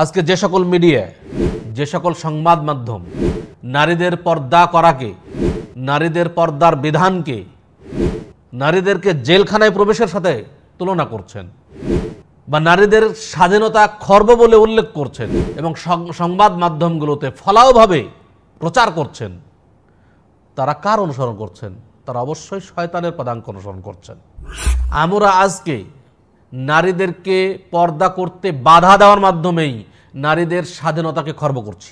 আজকে যে সকল মিডিয়া যে সকল সংবাদ মাধ্যম নারীদের পর্দা করাকে নারীদের পর্দার বিধানকে নারীদেরকে জেলখানায় প্রবেশের সাথে তুলনা করছেন বা নারীদের স্বাধীনতা খর্ব বলে উল্লেখ করছেন এবং সংবাদ মাধ্যমগুলোতে ফলাওভাবে প্রচার করছেন তারা কার অনুসরণ করছেন তারা অবশ্যই শয়তানের পদাঙ্ক অনুসরণ করছেন আমরা আজকে নারীদেরকে পর্দা করতে বাধা দেওয়ার মাধ্যমেই নারীদের স্বাধীনতাকে খর্ব করছি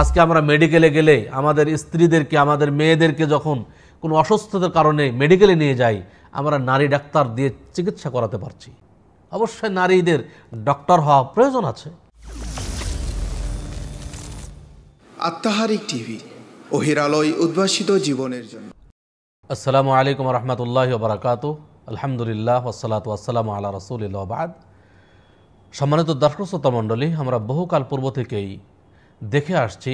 আজকে আমরা মেডিকেলে গেলে আমাদের স্ত্রীদেরকে আমাদের মেয়েদেরকে যখন কোনো অসুস্থতার কারণে মেডিকেলে নিয়ে যাই আমরা নারী ডাক্তার দিয়ে চিকিৎসা করাতে পারছি অবশ্যই নারীদের ডক্টর হওয়া প্রয়োজন আছে আত্মাহারিক টিভি ওহিরালয় উদ্ভাসিত জীবনের জন্য আসসালামু আলাইকুম রহমতুল্লাহ বারাকাতু আলহামদুলিল্লাহ ওসলাত ওয়াসালাম আল্লাহ রসুলিল্লাবাদ সম্মানিত দর্শক শ্রোতা মণ্ডলী আমরা বহুকাল পূর্ব থেকেই দেখে আসছি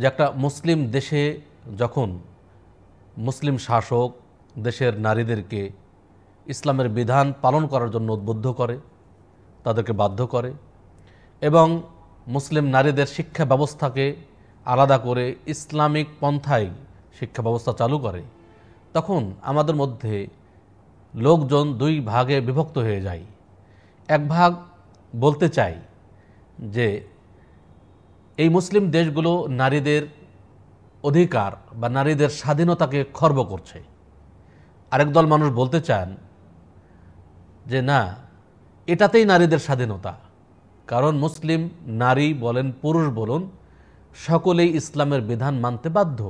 যে একটা মুসলিম দেশে যখন মুসলিম শাসক দেশের নারীদেরকে ইসলামের বিধান পালন করার জন্য উদ্বুদ্ধ করে তাদেরকে বাধ্য করে এবং মুসলিম নারীদের শিক্ষা ব্যবস্থাকে আলাদা করে ইসলামিক পন্থায় শিক্ষা ব্যবস্থা চালু করে তখন আমাদের মধ্যে লোকজন দুই ভাগে বিভক্ত হয়ে যায় এক ভাগ বলতে চাই যে এই মুসলিম দেশগুলো নারীদের অধিকার বা নারীদের স্বাধীনতাকে খর্ব করছে আরেক দল মানুষ বলতে চান যে না এটাতেই নারীদের স্বাধীনতা কারণ মুসলিম নারী বলেন পুরুষ বলুন সকলেই ইসলামের বিধান মানতে বাধ্য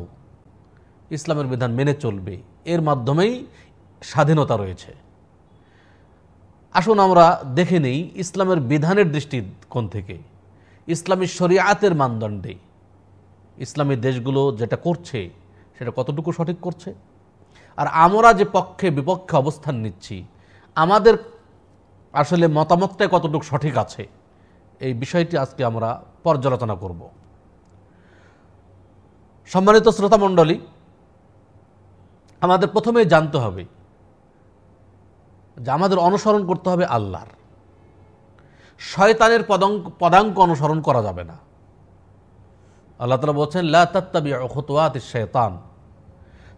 ইসলামের বিধান মেনে চলবে এর মাধ্যমেই স্বাধীনতা রয়েছে আসুন আমরা দেখে নেই ইসলামের বিধানের দৃষ্টিকোণ থেকে ইসলামী শরিয়াতের মানদণ্ডে ইসলামী দেশগুলো যেটা করছে সেটা কতটুকু সঠিক করছে আর আমরা যে পক্ষে বিপক্ষে অবস্থান নিচ্ছি আমাদের আসলে মতামতটাই কতটুকু সঠিক আছে এই বিষয়টি আজকে আমরা পর্যালোচনা করব সম্মানিত শ্রোতামণ্ডলী আমাদের প্রথমে জানতে হবে যে আমাদের অনুসরণ করতে হবে আল্লাহর শয়তানের পদঙ্ক পদাঙ্ক অনুসরণ করা যাবে না আল্লাহ তালা বলছেন লাতাত্তাবি অখতোয়াত শয়তান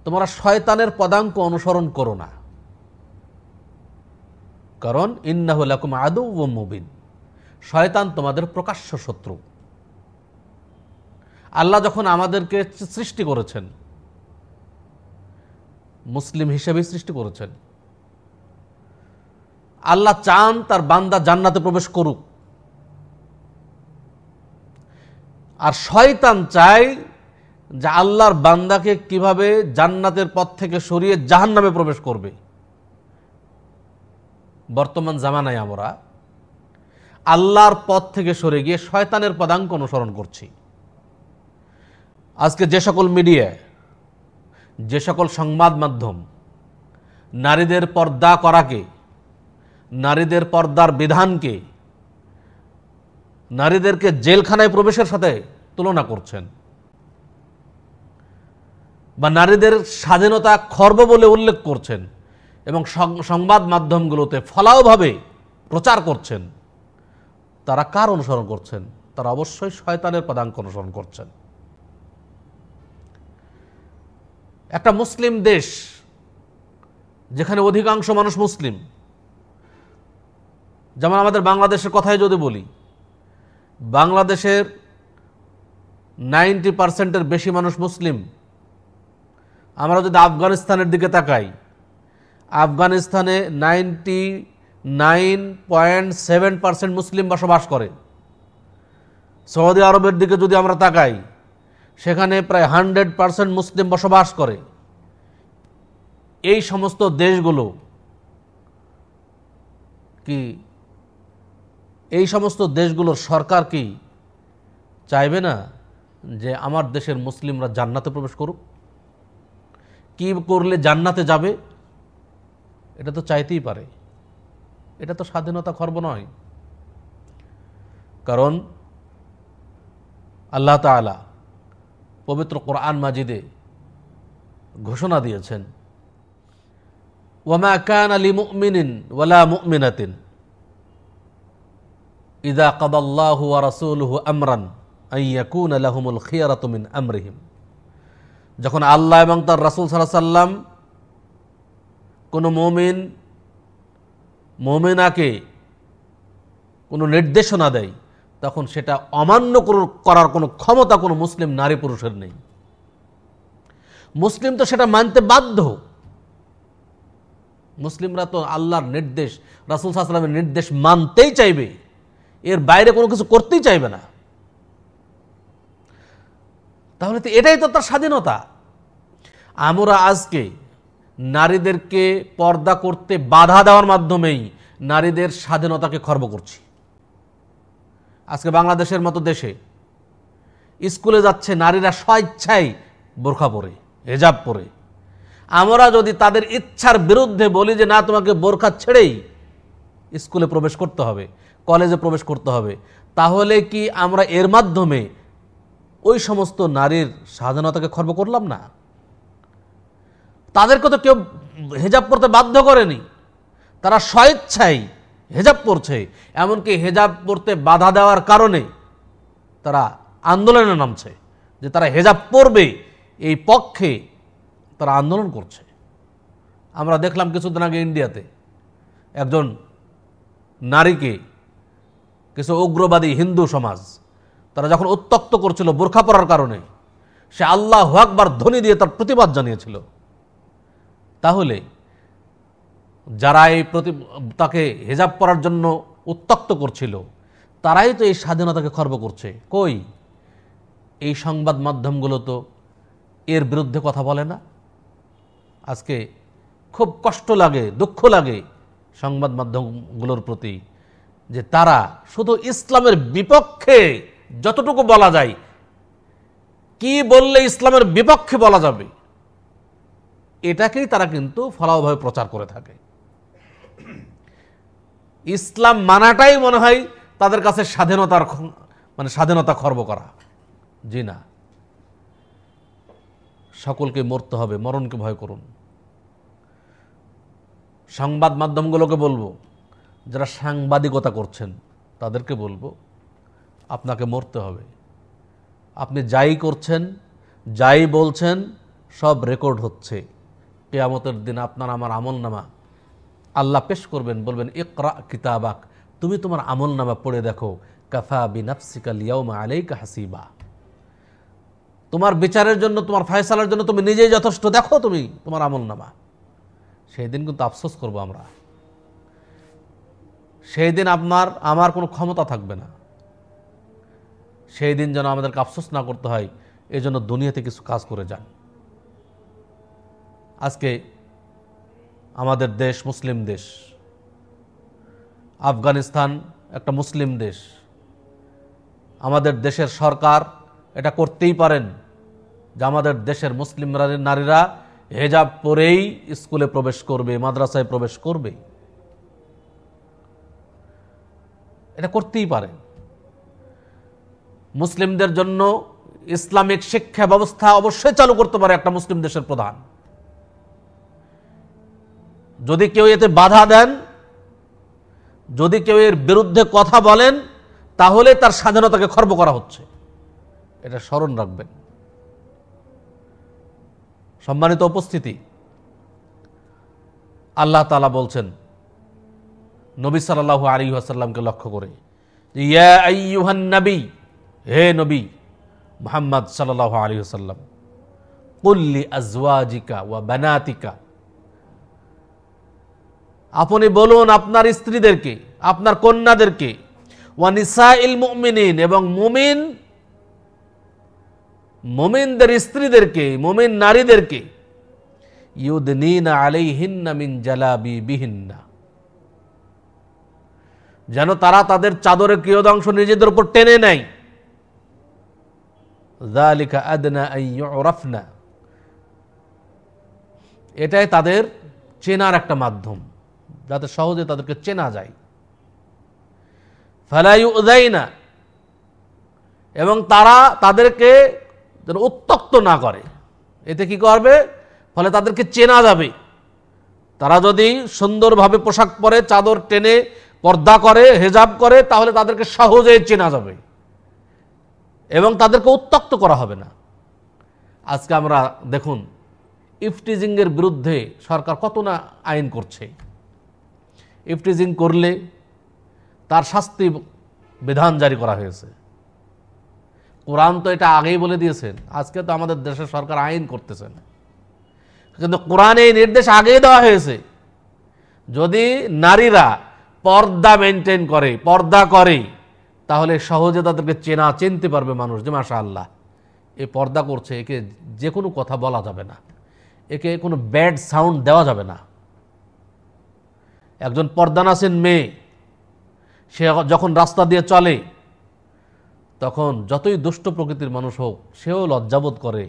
তোমরা শয়তানের পদাঙ্ক অনুসরণ করো না কারণ ইন্নাহুলাকুম আদৌ ও মুবিন শয়তান তোমাদের প্রকাশ্য শত্রু আল্লাহ যখন আমাদেরকে সৃষ্টি করেছেন মুসলিম হিসেবে সৃষ্টি করেছেন আল্লাহ চান তার বান্দা জান্নাতে প্রবেশ করুক আর শয়তান চাই যে আল্লাহর বান্দাকে কিভাবে জান্নাতের পথ থেকে সরিয়ে জাহান নামে প্রবেশ করবে বর্তমান জামানায় আমরা আল্লাহর পথ থেকে সরে গিয়ে শয়তানের পদাঙ্ক অনুসরণ করছি আজকে যে সকল মিডিয়ায় যে সকল সংবাদ মাধ্যম নারীদের পর্দা করাকে নারীদের পর্দার বিধানকে নারীদেরকে জেলখানায় প্রবেশের সাথে তুলনা করছেন বা নারীদের স্বাধীনতা খর্ব বলে উল্লেখ করছেন এবং সংবাদ মাধ্যমগুলোতে ফলাওভাবে প্রচার করছেন তারা কার অনুসরণ করছেন তারা অবশ্যই শয়তানের পদাঙ্ক অনুসরণ করছেন একটা মুসলিম দেশ যেখানে অধিকাংশ মানুষ মুসলিম যেমন আমাদের বাংলাদেশের কথাই যদি বলি বাংলাদেশের নাইনটি পার্সেন্টের বেশি মানুষ মুসলিম আমরা যদি আফগানিস্তানের দিকে তাকাই আফগানিস্তানে ninety nine point seven percent মুসলিম বসবাস করে সৌদি আরবের দিকে যদি আমরা তাকাই সেখানে প্রায় হান্ড্রেড পার্সেন্ট মুসলিম বসবাস করে এই সমস্ত দেশগুলো কি এই সমস্ত দেশগুলোর সরকার কি চাইবে না যে আমার দেশের মুসলিমরা জান্নাতে প্রবেশ করুক কি করলে জান্নাতে যাবে এটা তো চাইতেই পারে এটা তো স্বাধীনতা খর্ব নয় কারণ আল্লাহ তালা পবিত্র কোরআন মাজিদে ঘোষণা দিয়েছেন ওয়ামা কান আলী মুমিন ওয়ালা মুমিনাতিন ইদা কদাল্লাহু রাসুলহু আমরান আইয়াকুন আলাহমুল খিয়ারাতুমিন আমরিহিম যখন আল্লাহ এবং তার রাসুল সাল্লাহ সাল্লাম কোনো মমিন মমিনাকে কোনো নির্দেশনা দেয় তখন সেটা অমান্য করার কোনো ক্ষমতা কোনো মুসলিম নারী পুরুষের নেই মুসলিম তো সেটা মানতে বাধ্য মুসলিমরা তো আল্লাহর নির্দেশ রাসুল সাল্লামের নির্দেশ মানতেই চাইবে এর বাইরে কোনো কিছু করতেই চাইবে না তাহলে তো এটাই তো তার স্বাধীনতা আমরা আজকে নারীদেরকে পর্দা করতে বাধা দেওয়ার মাধ্যমেই নারীদের স্বাধীনতাকে খর্ব করছি আজকে বাংলাদেশের মতো দেশে স্কুলে যাচ্ছে নারীরা স্বেচ্ছায় বোরখা পরে হেজাব পরে আমরা যদি তাদের ইচ্ছার বিরুদ্ধে বলি যে না তোমাকে বোরখা ছেড়েই স্কুলে প্রবেশ করতে হবে কলেজে প্রবেশ করতে হবে তাহলে কি আমরা এর মাধ্যমে ওই সমস্ত নারীর স্বাধীনতাকে খর্ব করলাম না তাদেরকে তো কেউ হেজাব পড়তে বাধ্য করেনি তারা স্বেচ্ছাই হেজাব পড়ছে এমনকি হেজাব পড়তে বাধা দেওয়ার কারণে তারা আন্দোলনে নামছে যে তারা হেজাব পড়বে এই পক্ষে তারা আন্দোলন করছে আমরা দেখলাম কিছুদিন আগে ইন্ডিয়াতে একজন নারীকে কিছু উগ্রবাদী হিন্দু সমাজ তারা যখন উত্তক্ত করছিল বোরখা পড়ার কারণে সে আল্লাহ হাকবার ধ্বনি দিয়ে তার প্রতিবাদ জানিয়েছিল তাহলে যারা এই প্রতি তাকে হেজাব করার জন্য উত্তক্ত করছিল তারাই তো এই স্বাধীনতাকে খর্ব করছে কই এই সংবাদ মাধ্যমগুলো তো এর বিরুদ্ধে কথা বলে না আজকে খুব কষ্ট লাগে দুঃখ লাগে সংবাদ মাধ্যমগুলোর প্রতি যে তারা শুধু ইসলামের বিপক্ষে যতটুকু বলা যায় কি বললে ইসলামের বিপক্ষে বলা যাবে এটাকেই তারা কিন্তু ফলাভাবে প্রচার করে থাকে ইসলাম মানাটাই মনে হয় তাদের কাছে স্বাধীনতার মানে স্বাধীনতা খর্ব করা জি না সকলকে মরতে হবে মরণকে ভয় করুন সংবাদ মাধ্যমগুলোকে বলবো যারা সাংবাদিকতা করছেন তাদেরকে বলবো আপনাকে মরতে হবে আপনি যাই করছেন যাই বলছেন সব রেকর্ড হচ্ছে কেয়ামতের দিন আপনার আমার আমল নামা আল্লাহ পেশ করবেন বলবেন একরা কিতাবাক তুমি তোমার আমল নামা পড়ে দেখো কাফা বিনাফসিকা লিয়াউমা আলাইকা হাসিবা তোমার বিচারের জন্য তোমার ফয়সালার জন্য তুমি নিজেই যথেষ্ট দেখো তুমি তোমার আমল নামা সেই দিন কিন্তু আফসোস করবো আমরা সেই দিন আপনার আমার কোনো ক্ষমতা থাকবে না সেই দিন যেন আমাদেরকে আফসোস না করতে হয় এই জন্য দুনিয়াতে কিছু কাজ করে যান আজকে আমাদের দেশ মুসলিম দেশ আফগানিস্তান একটা মুসলিম দেশ আমাদের দেশের সরকার এটা করতেই পারেন যে আমাদের দেশের মুসলিম নারীরা হেজাব পরেই স্কুলে প্রবেশ করবে মাদ্রাসায় প্রবেশ করবে এটা করতেই পারে মুসলিমদের জন্য ইসলামিক শিক্ষা ব্যবস্থা অবশ্যই চালু করতে পারে একটা মুসলিম দেশের প্রধান যদি কেউ এতে বাধা দেন যদি কেউ এর বিরুদ্ধে কথা বলেন তাহলে তার স্বাধীনতাকে খর্ব করা হচ্ছে এটা স্মরণ রাখবেন সম্মানিত উপস্থিতি আল্লাহ তালা বলছেন নবী সাল্লাহ আলী আসাল্লামকে লক্ষ্য করে ইয়া নবী হে নবী মোহাম্মদ সাল্লাহ আলী আসাল্লাম কুল্লি আজওয়াজিকা ওয়া বেনাতিকা আপনি বলুন আপনার স্ত্রীদেরকে আপনার কন্যাদেরকে ওয়া নিসা ইল মুমিনিন এবং মুমিন মোমিনদের স্ত্রীদেরকে মোমিন নারীদেরকে ইউদনীনা আলাইহিন্না মিন জালাবি বিহিন্না যেন তারা তাদের চাদরের কিয়দাংশ নিজেদের উপর টেনে নেয় এটাই তাদের চেনার একটা মাধ্যম যাতে সহজে তাদেরকে চেনা যায় না এবং তারা তাদেরকে উত্তক্ত না করে এতে কি করবে ফলে তাদেরকে চেনা যাবে তারা যদি সুন্দরভাবে পোশাক পরে চাদর টেনে পর্দা করে হেজাব করে তাহলে তাদেরকে সহজে চেনা যাবে এবং তাদেরকে উত্তক্ত করা হবে না আজকে আমরা দেখুন ইফটিজিংয়ের বিরুদ্ধে সরকার কত না আইন করছে ইফটিজিং করলে তার শাস্তি বিধান জারি করা হয়েছে কোরআন তো এটা আগেই বলে দিয়েছেন আজকে তো আমাদের দেশের সরকার আইন করতেছেন কিন্তু কোরআনে এই নির্দেশ আগেই দেওয়া হয়েছে যদি নারীরা পর্দা মেনটেন করে পর্দা করে তাহলে সহজে তাদেরকে চেনা চিনতে পারবে মানুষ যে মাশা আল্লাহ এ পর্দা করছে একে যে কোনো কথা বলা যাবে না একে কোনো ব্যাড সাউন্ড দেওয়া যাবে না একজন পর্দানাসেন মেয়ে সে যখন রাস্তা দিয়ে চলে তখন যতই দুষ্ট প্রকৃতির মানুষ হোক সেও লজ্জাবোধ করে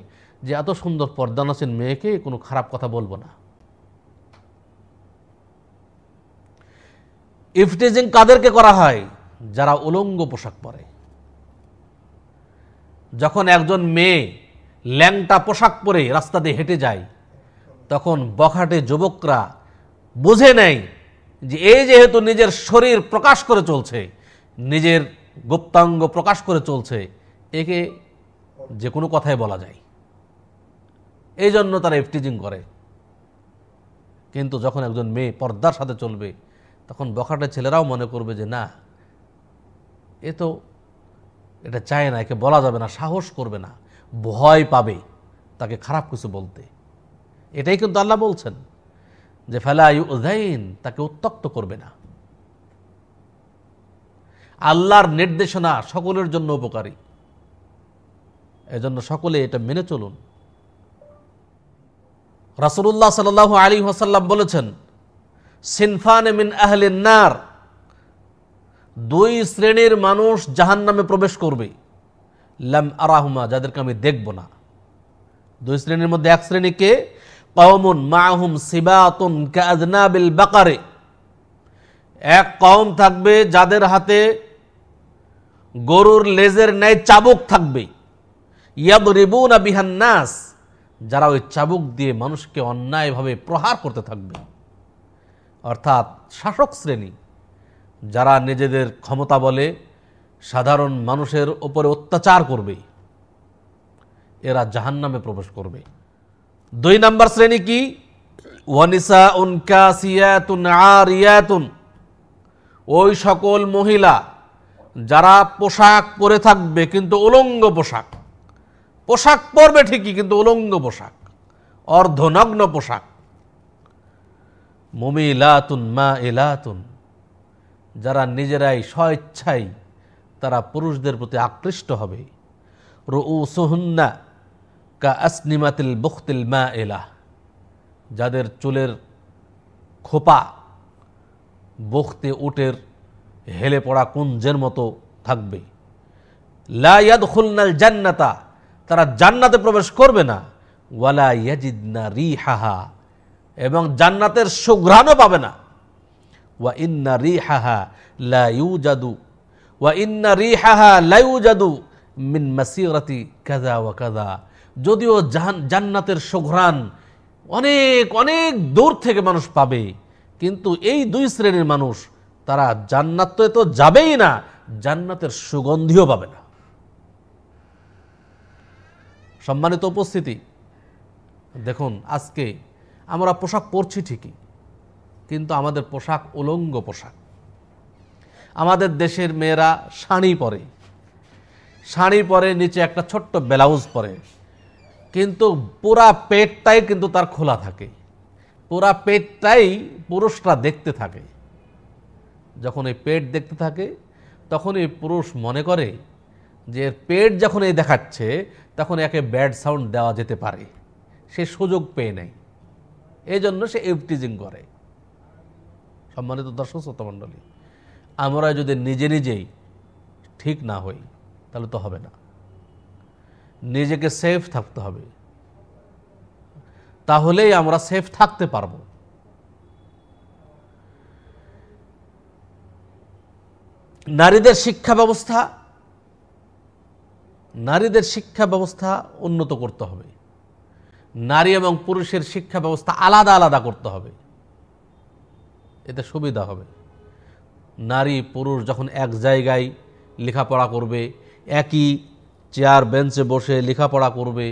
যে এত সুন্দর পর্দানাসীন মেয়েকে কোনো খারাপ কথা বলবো না ইফটিজিং কাদেরকে করা হয় যারা উলঙ্গ পোশাক পরে যখন একজন মেয়ে ল্যাংটা পোশাক পরে রাস্তা দিয়ে হেঁটে যায় তখন বখাটে যুবকরা বুঝে নেয় যে এই যেহেতু নিজের শরীর প্রকাশ করে চলছে নিজের গুপ্তাঙ্গ প্রকাশ করে চলছে একে যে কোনো কথাই বলা যায় এই জন্য তারা এফটিজিং করে কিন্তু যখন একজন মেয়ে পর্দার সাথে চলবে তখন বখাটা ছেলেরাও মনে করবে যে না এ তো এটা চায় না একে বলা যাবে না সাহস করবে না ভয় পাবে তাকে খারাপ কিছু বলতে এটাই কিন্তু আল্লাহ বলছেন যে ফেলা উদাইন তাকে উত্তক্ত করবে না আল্লাহর নির্দেশনা সকলের জন্য উপকারী এজন্য সকলে এটা মেনে চলুন রাসুল্লাহ সাল আলী হাসাল্লাম বলেছেন সিনফানে মিন আহলেন নার দুই শ্রেণীর মানুষ জাহান নামে প্রবেশ করবে লাম আরাহুমা যাদেরকে আমি দেখব না দুই শ্রেণীর মধ্যে এক শ্রেণীকে কওমুন মাহুম সিবাতুন কাজনাবিল বাকারে এক কওম থাকবে যাদের হাতে গরুর লেজের ন্যায় চাবুক থাকবে ইয়াদ রিবুন নাস যারা ওই চাবুক দিয়ে মানুষকে অন্যায়ভাবে প্রহার করতে থাকবে অর্থাৎ শাসক শ্রেণী যারা নিজেদের ক্ষমতা বলে সাধারণ মানুষের ওপরে অত্যাচার করবে এরা জাহান নামে প্রবেশ করবে দুই নাম্বার শ্রেণী কি ওয়ানিসা উন ক্যাসিয়াতুন আরিয়াতুন ওই সকল মহিলা যারা পোশাক পরে থাকবে কিন্তু উলঙ্গ পোশাক পোশাক পরবে ঠিকই কিন্তু উলঙ্গ পোশাক অর্ধনগ্ন পোশাক মুমিলাতুন মা এলাতুন যারা নিজেরাই স্বইচ্ছাই তারা পুরুষদের প্রতি আকৃষ্ট হবে রুসুহন্না কা আসনিমাতিল বখতিল মা এলা যাদের চুলের খোপা বখতে উটের হেলে পড়া কুঞ্জের মতো থাকবে লায়াদ খুলনাল জান্নাতা তারা জান্নাতে প্রবেশ করবে না ওয়ালা ইয়াজিদনা রি হাহা এবং জান্নাতের সুঘ্রাণও পাবে না ওয়া ইন্না রি হাহা লাইউ জাদু ওয়া ইন্না রি হাহা লাইউ জাদু মিন মাসিরাতি কাজা ওয়া কাদা যদিও জান্নাতের সুঘ্রাণ অনেক অনেক দূর থেকে মানুষ পাবে কিন্তু এই দুই শ্রেণীর মানুষ তারা জান্নাত তো যাবেই না জান্নাতের সুগন্ধিও পাবে না সম্মানিত উপস্থিতি দেখুন আজকে আমরা পোশাক পরছি ঠিকই কিন্তু আমাদের পোশাক উলঙ্গ পোশাক আমাদের দেশের মেয়েরা শাড়ি পরে শাড়ি পরে নিচে একটা ছোট্ট ব্লাউজ পরে কিন্তু পুরা পেটটাই কিন্তু তার খোলা থাকে পুরা পেটটাই পুরুষরা দেখতে থাকে যখন এই পেট দেখতে থাকে তখন এই পুরুষ মনে করে যে পেট যখন এই দেখাচ্ছে তখন একে ব্যাড সাউন্ড দেওয়া যেতে পারে সে সুযোগ পেয়ে নেয় এই জন্য সে এভটিজিং করে সম্মানিত দর্শক শ্রোতমণ্ডলী আমরা যদি নিজে নিজেই ঠিক না হই তাহলে তো হবে না নিজেকে সেফ থাকতে হবে তাহলেই আমরা সেফ থাকতে পারব নারীদের শিক্ষা ব্যবস্থা নারীদের শিক্ষা ব্যবস্থা উন্নত করতে হবে নারী এবং পুরুষের শিক্ষা ব্যবস্থা আলাদা আলাদা করতে হবে এতে সুবিধা হবে নারী পুরুষ যখন এক জায়গায় লেখাপড়া করবে একই চেয়ার বেঞ্চে বসে লেখাপড়া করবে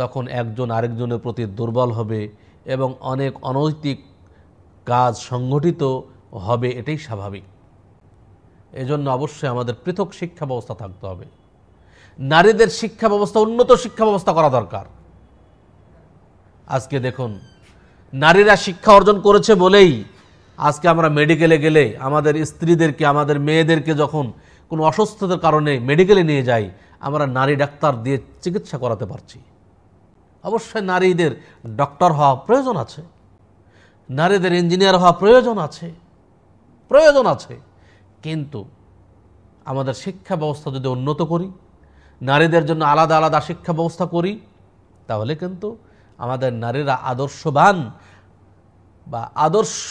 তখন একজন আরেকজনের প্রতি দুর্বল হবে এবং অনেক অনৈতিক কাজ সংগঠিত হবে এটাই স্বাভাবিক এজন্য অবশ্যই আমাদের পৃথক শিক্ষা ব্যবস্থা থাকতে হবে নারীদের শিক্ষা ব্যবস্থা উন্নত শিক্ষা ব্যবস্থা করা দরকার আজকে দেখুন নারীরা শিক্ষা অর্জন করেছে বলেই আজকে আমরা মেডিকেলে গেলে আমাদের স্ত্রীদেরকে আমাদের মেয়েদেরকে যখন কোনো অসুস্থতার কারণে মেডিকেলে নিয়ে যাই আমরা নারী ডাক্তার দিয়ে চিকিৎসা করাতে পারছি অবশ্যই নারীদের ডক্টর হওয়া প্রয়োজন আছে নারীদের ইঞ্জিনিয়ার হওয়া প্রয়োজন আছে প্রয়োজন আছে কিন্তু আমাদের শিক্ষা ব্যবস্থা যদি উন্নত করি নারীদের জন্য আলাদা আলাদা শিক্ষা ব্যবস্থা করি তাহলে কিন্তু আমাদের নারীরা আদর্শবান বা আদর্শ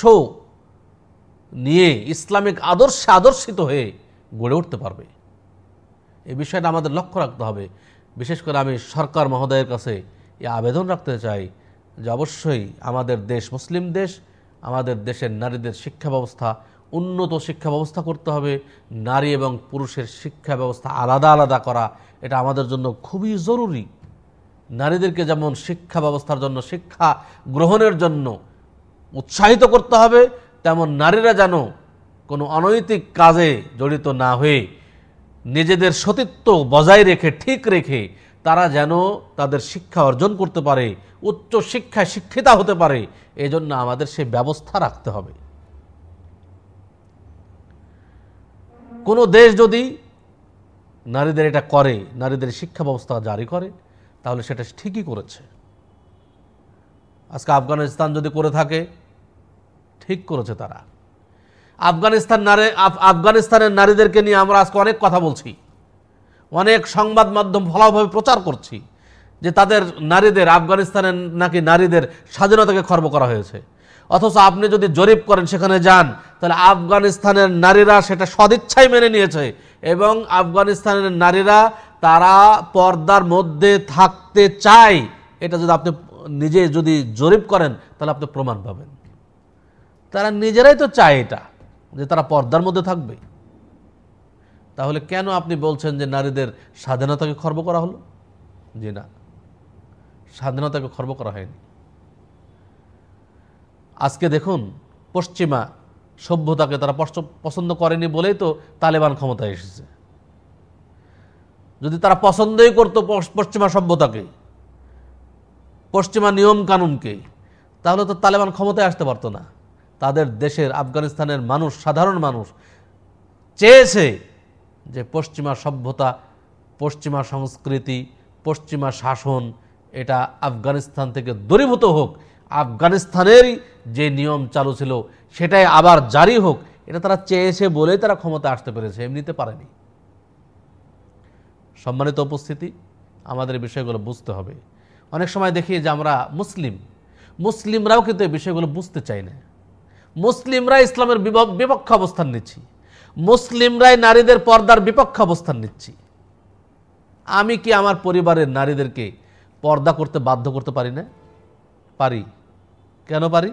নিয়ে ইসলামিক আদর্শে আদর্শিত হয়ে গড়ে উঠতে পারবে এই বিষয়টা আমাদের লক্ষ্য রাখতে হবে বিশেষ করে আমি সরকার মহোদয়ের কাছে এ আবেদন রাখতে চাই যে অবশ্যই আমাদের দেশ মুসলিম দেশ আমাদের দেশের নারীদের শিক্ষা ব্যবস্থা উন্নত শিক্ষা ব্যবস্থা করতে হবে নারী এবং পুরুষের শিক্ষা ব্যবস্থা আলাদা আলাদা করা এটা আমাদের জন্য খুবই জরুরি নারীদেরকে যেমন শিক্ষা ব্যবস্থার জন্য শিক্ষা গ্রহণের জন্য উৎসাহিত করতে হবে তেমন নারীরা যেন কোনো অনৈতিক কাজে জড়িত না হয়ে নিজেদের সতীত্ব বজায় রেখে ঠিক রেখে তারা যেন তাদের শিক্ষা অর্জন করতে পারে উচ্চ শিক্ষায় শিক্ষিতা হতে পারে এজন্য আমাদের সে ব্যবস্থা রাখতে হবে কোনো দেশ যদি নারীদের এটা করে নারীদের শিক্ষা ব্যবস্থা জারি করে তাহলে সেটা ঠিকই করেছে আজকে আফগানিস্তান যদি করে থাকে ঠিক করেছে তারা আফগানিস্তান নারী আফগানিস্তানের নারীদেরকে নিয়ে আমরা আজকে অনেক কথা বলছি অনেক সংবাদ মাধ্যম ভালোভাবে প্রচার করছি যে তাদের নারীদের আফগানিস্তানের নাকি নারীদের স্বাধীনতাকে খর্ব করা হয়েছে অথচ আপনি যদি জরিপ করেন সেখানে যান তাহলে আফগানিস্তানের নারীরা সেটা সদিচ্ছাই মেনে নিয়েছে এবং আফগানিস্তানের নারীরা তারা পর্দার মধ্যে থাকতে চায় এটা যদি আপনি নিজে যদি জরিপ করেন তাহলে আপনি প্রমাণ পাবেন তারা নিজেরাই তো চায় এটা যে তারা পর্দার মধ্যে থাকবে তাহলে কেন আপনি বলছেন যে নারীদের স্বাধীনতাকে খর্ব করা হলো যে না স্বাধীনতাকে খর্ব করা হয়নি আজকে দেখুন পশ্চিমা সভ্যতাকে তারা পছন্দ করেনি বলেই তো তালেবান ক্ষমতায় এসেছে যদি তারা পছন্দই করতো পশ্চিমা সভ্যতাকে পশ্চিমা নিয়ম কানুনকে তাহলে তো তালেবান ক্ষমতায় আসতে পারতো না তাদের দেশের আফগানিস্তানের মানুষ সাধারণ মানুষ চেয়েছে যে পশ্চিমা সভ্যতা পশ্চিমা সংস্কৃতি পশ্চিমা শাসন এটা আফগানিস্তান থেকে দূরীভূত হোক আফগানিস্তানেরই যে নিয়ম চালু ছিল সেটাই আবার জারি হোক এটা তারা চেয়েছে বলেই তারা ক্ষমতা আসতে পেরেছে এমনিতে পারেনি সম্মানিত উপস্থিতি আমাদের বিষয়গুলো বুঝতে হবে অনেক সময় দেখি যে আমরা মুসলিম মুসলিমরাও কিন্তু এই বিষয়গুলো বুঝতে চাই না মুসলিমরা ইসলামের বিপক্ষ অবস্থান নিচ্ছি মুসলিমরাই নারীদের পর্দার বিপক্ষ অবস্থান নিচ্ছি আমি কি আমার পরিবারের নারীদেরকে পর্দা করতে বাধ্য করতে পারি না পারি কেন পারি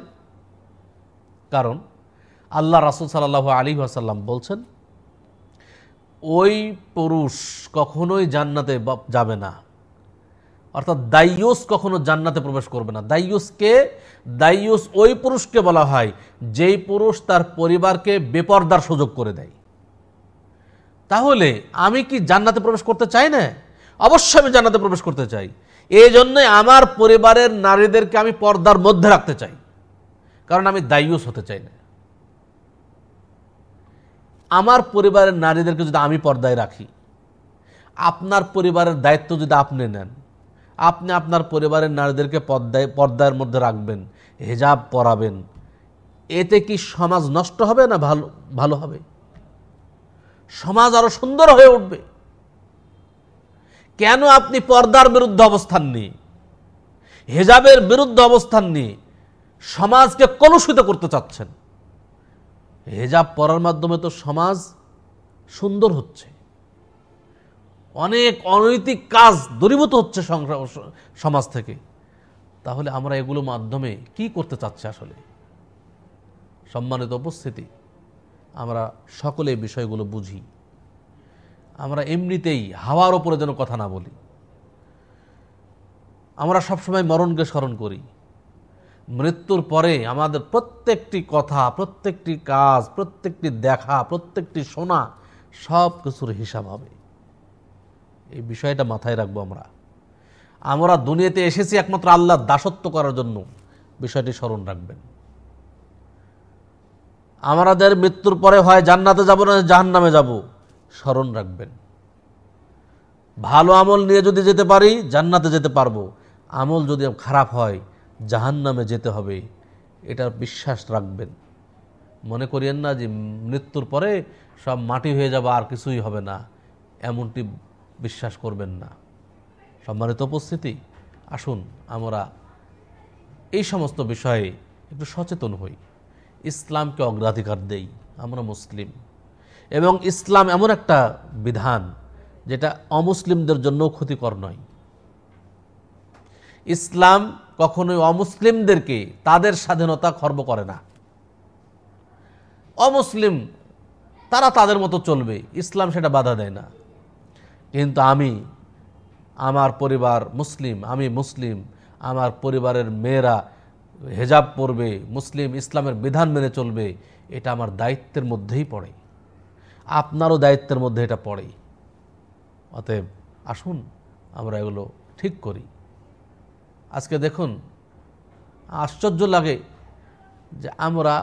কারণ আল্লাহ রাসুল সাল্লাহ আলী আসাল্লাম বলছেন ওই পুরুষ কখনোই জান্নাতে যাবে না অর্থাৎ দাইয়স কখনো জান্নাতে প্রবেশ করবে না দাইয়সকে দাইয়স ওই পুরুষকে বলা হয় যেই পুরুষ তার পরিবারকে বেপর্দার সুযোগ করে দেয় তাহলে আমি কি জান্নাতে প্রবেশ করতে চাই না অবশ্যই আমি জান্নাতে প্রবেশ করতে চাই এই জন্যে আমার পরিবারের নারীদেরকে আমি পর্দার মধ্যে রাখতে চাই কারণ আমি দায়ুস হতে চাই না আমার পরিবারের নারীদেরকে যদি আমি পর্দায় রাখি আপনার পরিবারের দায়িত্ব যদি আপনি নেন আপনি আপনার পরিবারের নারীদেরকে পর্দায় পর্দার মধ্যে রাখবেন হেজাব পরাবেন এতে কি সমাজ নষ্ট হবে না ভালো ভালো হবে সমাজ আরও সুন্দর হয়ে উঠবে কেন আপনি পর্দার বিরুদ্ধে অবস্থান নিয়ে হেজাবের বিরুদ্ধে অবস্থান নিয়ে সমাজকে কলুষিত করতে চাচ্ছেন হেজাব পরার মাধ্যমে তো সমাজ সুন্দর হচ্ছে অনেক অনৈতিক কাজ দূরীভূত হচ্ছে সমাজ থেকে তাহলে আমরা এগুলো মাধ্যমে কি করতে চাচ্ছি আসলে সম্মানিত উপস্থিতি আমরা সকলে বিষয়গুলো বুঝি আমরা এমনিতেই হাওয়ার ওপরে যেন কথা না বলি আমরা সবসময় মরণকে স্মরণ করি মৃত্যুর পরে আমাদের প্রত্যেকটি কথা প্রত্যেকটি কাজ প্রত্যেকটি দেখা প্রত্যেকটি শোনা সব কিছুর হিসাব হবে এই বিষয়টা মাথায় রাখবো আমরা আমরা দুনিয়াতে এসেছি একমাত্র আল্লাহর দাসত্ব করার জন্য বিষয়টি স্মরণ রাখবেন আমাদের মৃত্যুর পরে হয় জান্নাতে যাব না জাহান নামে যাব স্মরণ রাখবেন ভালো আমল নিয়ে যদি যেতে পারি জান্নাতে যেতে পারবো আমল যদি খারাপ হয় জাহান নামে যেতে হবে এটা বিশ্বাস রাখবেন মনে করিয়েন না যে মৃত্যুর পরে সব মাটি হয়ে যাবে আর কিছুই হবে না এমনটি বিশ্বাস করবেন না সম্মানিত উপস্থিতি আসুন আমরা এই সমস্ত বিষয়ে একটু সচেতন হই ইসলামকে অগ্রাধিকার দেই আমরা মুসলিম এবং ইসলাম এমন একটা বিধান যেটা অমুসলিমদের জন্য ক্ষতিকর নয় ইসলাম কখনোই অমুসলিমদেরকে তাদের স্বাধীনতা খর্ব করে না অমুসলিম তারা তাদের মতো চলবে ইসলাম সেটা বাধা দেয় না কিন্তু আমি আমার পরিবার মুসলিম আমি মুসলিম আমার পরিবারের মেয়েরা হেজাব পরবে মুসলিম ইসলামের বিধান মেনে চলবে এটা আমার দায়িত্বের মধ্যেই পড়ে আপনারও দায়িত্বের মধ্যে এটা পড়ে অতএব আসুন আমরা এগুলো ঠিক করি আজকে দেখুন আশ্চর্য লাগে যে আমরা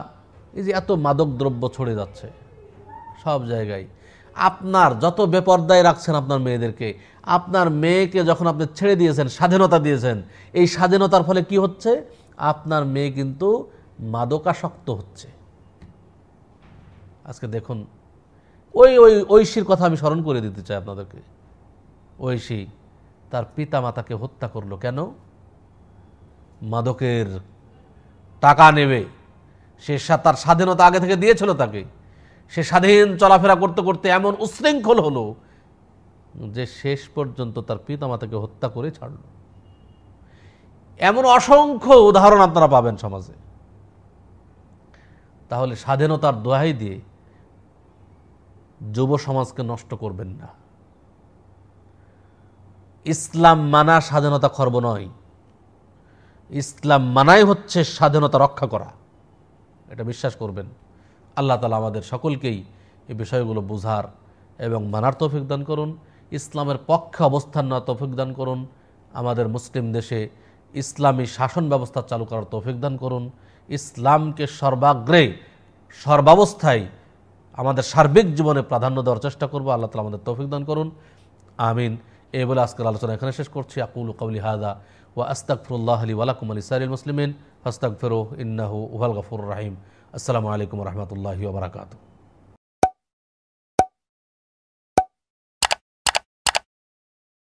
এই যে এত মাদক দ্রব্য ছড়ে যাচ্ছে সব জায়গায় আপনার যত বেপর্দায় রাখছেন আপনার মেয়েদেরকে আপনার মেয়েকে যখন আপনি ছেড়ে দিয়েছেন স্বাধীনতা দিয়েছেন এই স্বাধীনতার ফলে কি হচ্ছে আপনার মেয়ে কিন্তু মাদকাসক্ত হচ্ছে আজকে দেখুন ওই ওই ঐশীর কথা আমি স্মরণ করে দিতে চাই আপনাদেরকে ঐশী তার পিতা মাতাকে হত্যা করলো কেন মাদকের টাকা নেবে সে তার স্বাধীনতা আগে থেকে দিয়েছিল তাকে সে স্বাধীন চলাফেরা করতে করতে এমন উশৃঙ্খল হলো যে শেষ পর্যন্ত তার পিতামাতাকে হত্যা করে ছাড়ল এমন অসংখ্য উদাহরণ আপনারা পাবেন সমাজে তাহলে স্বাধীনতার দোহাই দিয়ে যুব সমাজকে নষ্ট করবেন না ইসলাম মানা স্বাধীনতা খর্ব নয় ইসলাম মানাই হচ্ছে স্বাধীনতা রক্ষা করা এটা বিশ্বাস করবেন আল্লাহ তালা আমাদের সকলকেই এই বিষয়গুলো বোঝার এবং মানার তৌফিক দান করুন ইসলামের পক্ষে অবস্থান নেওয়া তৌফিক দান করুন আমাদের মুসলিম দেশে ইসলামী শাসন ব্যবস্থা চালু করার তৌফিক দান করুন ইসলামকে সর্বাগ্রে সর্বাবস্থায় আমাদের সার্বিক জীবনে প্রাধান্য দেওয়ার চেষ্টা করবো আল্লাহ তালা আমাদের তৌফিক দান করুন আমিন এই বলে আজকের আলোচনা এখানে শেষ করছি আকুল কবলি হাজা وأستغفر الله لي ولكم ولسائر المسلمين فاستغفروه إنه هو الغفور الرحيم السلام عليكم ورحمة الله وبركاته